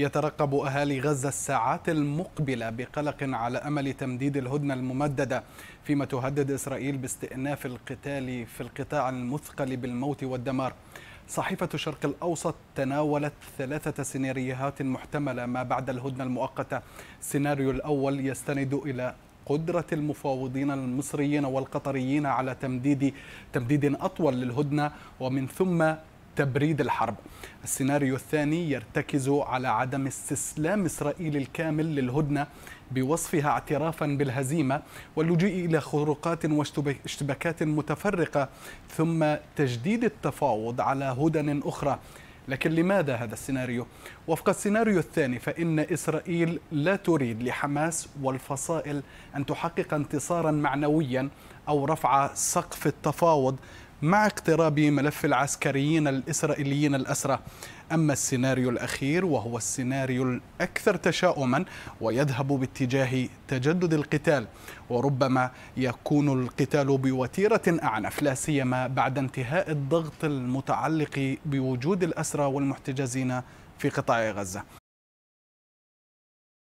يترقب أهالي غزة الساعات المقبلة بقلق على أمل تمديد الهدنة الممددة فيما تهدد إسرائيل باستئناف القتال في القطاع المثقل بالموت والدمار صحيفة الشرق الأوسط تناولت ثلاثة سيناريوهات محتملة ما بعد الهدنة المؤقتة السيناريو الأول يستند إلى قدرة المفاوضين المصريين والقطريين على تمديد تمديد أطول للهدنة ومن ثم تبريد الحرب السيناريو الثاني يرتكز على عدم استسلام إسرائيل الكامل للهدنة بوصفها اعترافا بالهزيمة واللجوء إلى خروقات واشتباكات متفرقة ثم تجديد التفاوض على هدن أخرى لكن لماذا هذا السيناريو؟ وفق السيناريو الثاني فإن إسرائيل لا تريد لحماس والفصائل أن تحقق انتصارا معنويا أو رفع سقف التفاوض مع اقتراب ملف العسكريين الإسرائيليين الأسرى أما السيناريو الأخير وهو السيناريو الأكثر تشاؤما ويذهب باتجاه تجدد القتال وربما يكون القتال بوتيرة أعنف لا سيما بعد انتهاء الضغط المتعلق بوجود الأسرى والمحتجزين في قطاع غزة